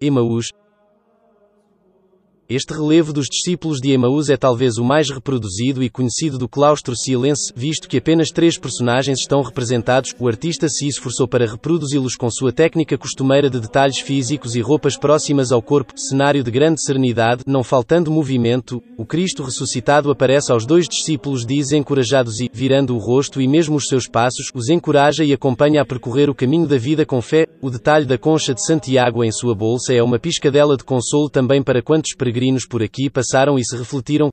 Emaús este relevo dos discípulos de Emaús é talvez o mais reproduzido e conhecido do claustro silense, visto que apenas três personagens estão representados. O artista se esforçou para reproduzi-los com sua técnica costumeira de detalhes físicos e roupas próximas ao corpo, cenário de grande serenidade, não faltando movimento. O Cristo ressuscitado aparece aos dois discípulos desencorajados e, virando o rosto e mesmo os seus passos, os encoraja e acompanha a percorrer o caminho da vida com fé. O detalhe da concha de Santiago em sua bolsa é uma piscadela de consolo também para quantos peregrinos peregrinos por aqui passaram e se refletiram,